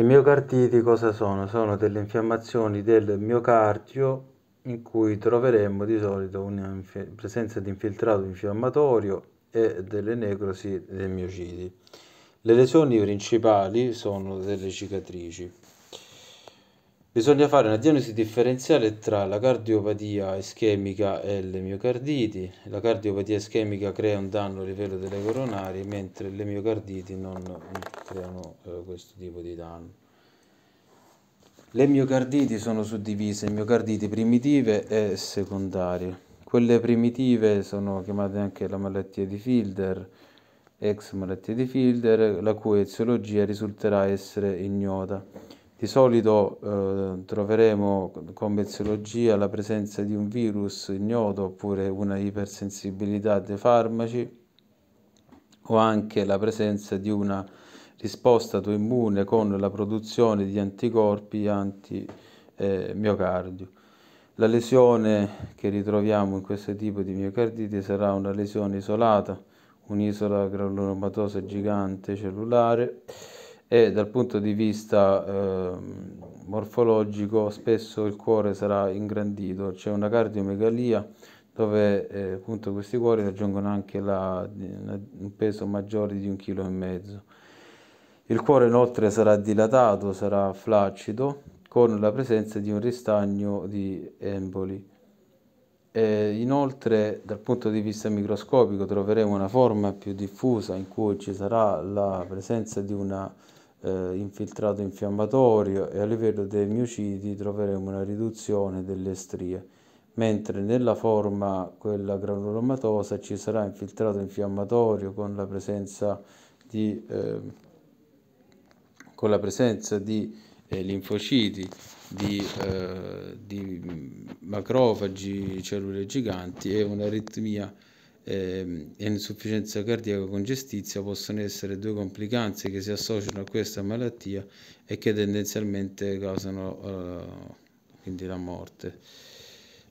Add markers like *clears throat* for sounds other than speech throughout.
I miocarditi cosa sono? Sono delle infiammazioni del miocardio in cui troveremmo di solito una presenza di infiltrato infiammatorio e delle necrosi dei miociti. Le lesioni principali sono delle cicatrici. Bisogna fare una diagnosi differenziale tra la cardiopatia ischemica e le miocarditi. La cardiopatia ischemica crea un danno a livello delle coronarie, mentre le miocarditi non creano eh, questo tipo di danno. Le miocarditi sono suddivise in miocarditi primitive e secondarie. Quelle primitive sono chiamate anche la malattia di Fielder, ex malattia di Fielder, la cui eziologia risulterà essere ignota. Di solito eh, troveremo con veziologia la presenza di un virus ignoto oppure una ipersensibilità dei farmaci o anche la presenza di una risposta autoimmune con la produzione di anticorpi anti-miocardio. Eh, la lesione che ritroviamo in questo tipo di miocardite sarà una lesione isolata, un'isola granulomatosa gigante cellulare e dal punto di vista eh, morfologico spesso il cuore sarà ingrandito, c'è una cardiomegalia dove eh, appunto questi cuori raggiungono anche la, un peso maggiore di un chilo e mezzo. Il cuore inoltre sarà dilatato, sarà flaccido, con la presenza di un ristagno di emboli. E inoltre, dal punto di vista microscopico, troveremo una forma più diffusa in cui ci sarà la presenza di una eh, infiltrato infiammatorio e a livello dei miociti troveremo una riduzione delle strie, mentre nella forma quella granulomatosa ci sarà infiltrato infiammatorio con la presenza di, eh, con la presenza di eh, linfociti, di, eh, di macrofagi, cellule giganti e un'aritmia Ehm, e insufficienza cardiaca congestizia possono essere due complicanze che si associano a questa malattia e che tendenzialmente causano eh, la morte.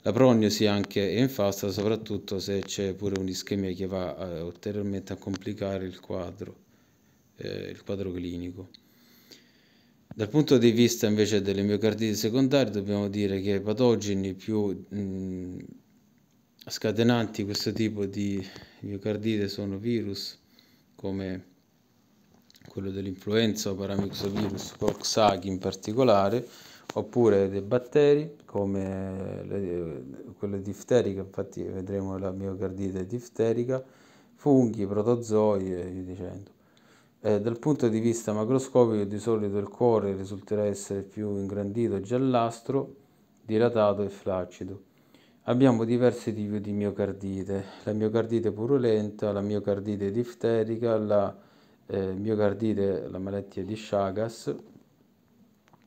La prognosi anche è infausta, soprattutto se c'è pure un'ischemia che va eh, ulteriormente a complicare il quadro, eh, il quadro clinico. Dal punto di vista invece delle miocarditi secondarie dobbiamo dire che i patogeni più mh, scatenanti questo tipo di miocardite sono virus come quello dell'influenza o paramyxovirus, Coxsackie in particolare, oppure dei batteri come le, quelle difteriche, infatti vedremo la miocardite difterica, funghi, protozoi e via dicendo. Eh, dal punto di vista macroscopico di solito il cuore risulterà essere più ingrandito, giallastro, dilatato e flaccido. Abbiamo diversi tipi di miocardite, la miocardite purulenta, la miocardite difterica, la eh, miocardite, la malattia di Chagas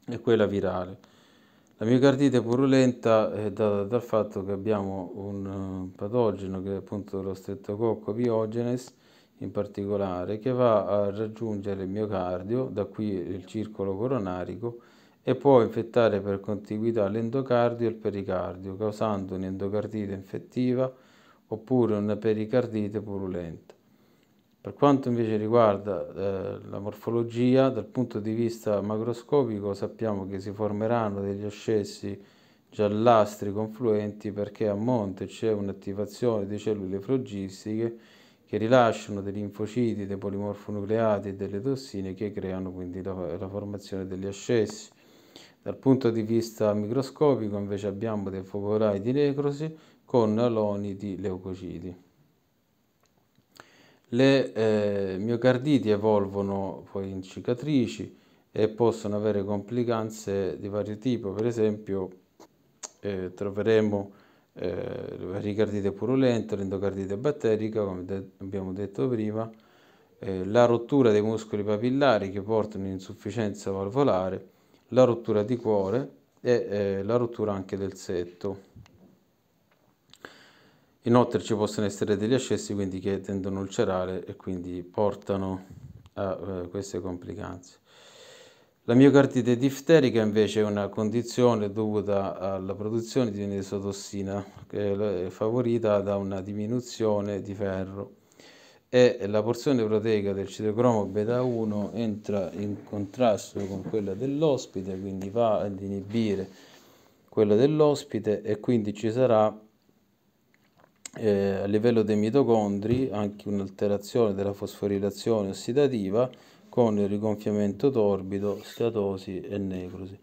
e quella virale. La miocardite purulenta è data dal fatto che abbiamo un eh, patogeno che è appunto lo streptococco biogenes in particolare che va a raggiungere il miocardio, da qui il circolo coronarico e può infettare per contiguità l'endocardio e il pericardio, causando un'endocardite infettiva oppure una pericardite purulenta. Per quanto invece riguarda eh, la morfologia, dal punto di vista macroscopico sappiamo che si formeranno degli ascessi giallastri confluenti perché a monte c'è un'attivazione di cellule frogistiche che rilasciano dei linfociti, dei polimorfonucleati e delle tossine che creano quindi la, la formazione degli ascessi. Dal punto di vista microscopico invece abbiamo dei focolai di necrosi con aloni di leucociti. Le eh, miocarditi evolvono poi in cicatrici e possono avere complicanze di vario tipo, per esempio eh, troveremo eh, la ricardite purulenta, l'endocardite batterica, come de abbiamo detto prima, eh, la rottura dei muscoli papillari che portano in insufficienza valvolare la rottura di cuore e eh, la rottura anche del setto. Inoltre ci possono essere degli ascessi quindi che tendono a ulcerare e quindi portano a eh, queste complicanze. La miocardite difterica invece è una condizione dovuta alla produzione di un'isotossina favorita da una diminuzione di ferro e la porzione proteica del citocromo beta 1 entra in contrasto con quella dell'ospite, quindi va ad inibire quella dell'ospite e quindi ci sarà eh, a livello dei mitocondri anche un'alterazione della fosforilazione ossidativa con il rigonfiamento torbido, steatosi e necrosi.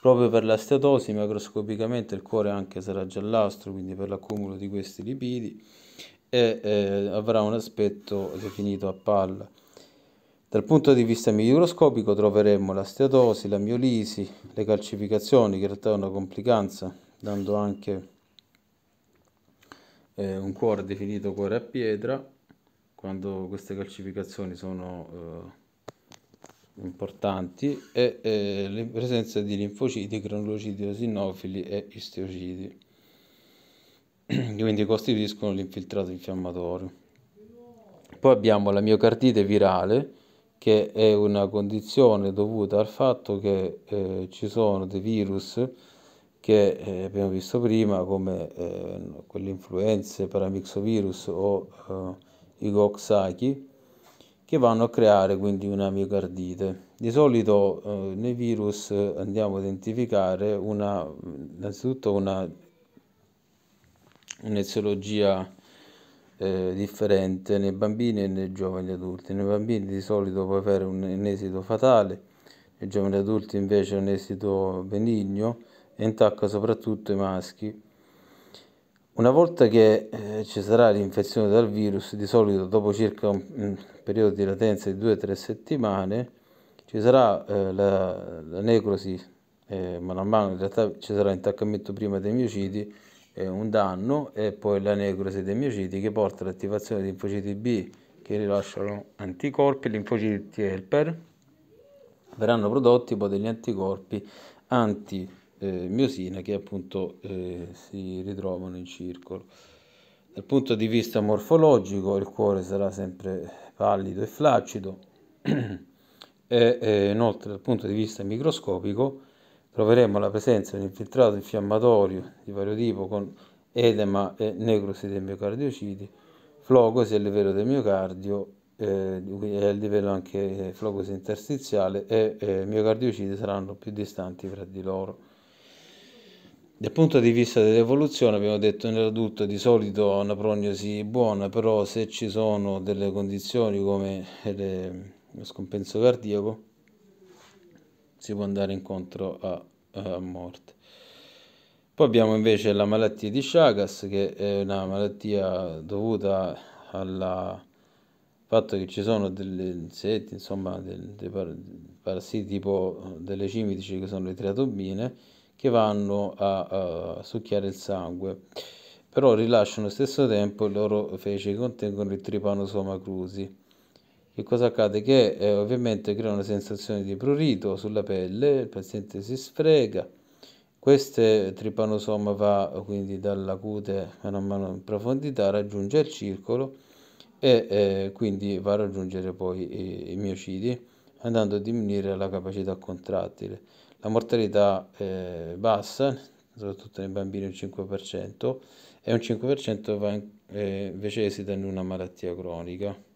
Proprio per la steatosi macroscopicamente il cuore anche sarà giallastro, quindi per l'accumulo di questi lipidi e eh, avrà un aspetto definito a palla. Dal punto di vista microscopico troveremo la steatosi, la miolisi, le calcificazioni, che in realtà è una complicanza, dando anche eh, un cuore definito cuore a pietra, quando queste calcificazioni sono eh, importanti, e eh, le presenze di linfociti, granulociti osinofili e istiociti quindi *clears throat* costituiscono l'infiltrato infiammatorio. Poi abbiamo la miocardite virale, che è una condizione dovuta al fatto che eh, ci sono dei virus che eh, abbiamo visto prima, come eh, quelle influenze, paramixovirus o eh, i coxsacchi, che vanno a creare quindi una miocardite. Di solito eh, nei virus andiamo a identificare una, innanzitutto una un'eziologia eh, differente nei bambini e nei giovani adulti. Nei bambini di solito può avere un, un esito fatale, nei giovani adulti invece un esito benigno e intacca soprattutto i maschi. Una volta che eh, ci sarà l'infezione dal virus, di solito dopo circa un, un periodo di latenza di 2-3 settimane, ci sarà eh, la, la, necrosi, eh, mano a mano in realtà ci sarà intaccamento prima dei miociti eh, un danno e poi la necrosi dei miociti che porta all'attivazione di linfociti B che rilasciano anticorpi, linfociti T helper verranno prodotti poi degli anticorpi anti-miosina eh, che appunto eh, si ritrovano in circolo. Dal punto di vista morfologico il cuore sarà sempre pallido e flaccido *clears throat* e eh, inoltre dal punto di vista microscopico troveremo la presenza di un infiltrato infiammatorio di vario tipo con edema e necrosi dei miocardiociti, flocosi a livello del miocardio e eh, a livello anche eh, flocosi interstiziale e eh, miocardiociti saranno più distanti fra di loro. Dal punto di vista dell'evoluzione abbiamo detto nell'adulto di solito ha una prognosi buona, però se ci sono delle condizioni come eh, le, lo scompenso cardiaco si può andare incontro a, a morte. Poi abbiamo invece la malattia di Chagas, che è una malattia dovuta al fatto che ci sono degli insetti, insomma dei, dei parassiti tipo delle cimidici che sono le triatobine, che vanno a, a, succhiare il sangue, però rilasciano allo stesso tempo le loro feci che contengono il tripanosoma cruzi, che cosa accade? Che eh, ovviamente crea una sensazione di prurito sulla pelle, il paziente si sfrega, questo tripanosoma va quindi dalla cute mano a mano in profondità, raggiunge il circolo e eh, quindi va a raggiungere poi i, i miocidi andando a diminuire la capacità contrattile. La mortalità è eh, bassa, soprattutto nei bambini un 5%, e un 5% va in, eh, invece esita in una malattia cronica.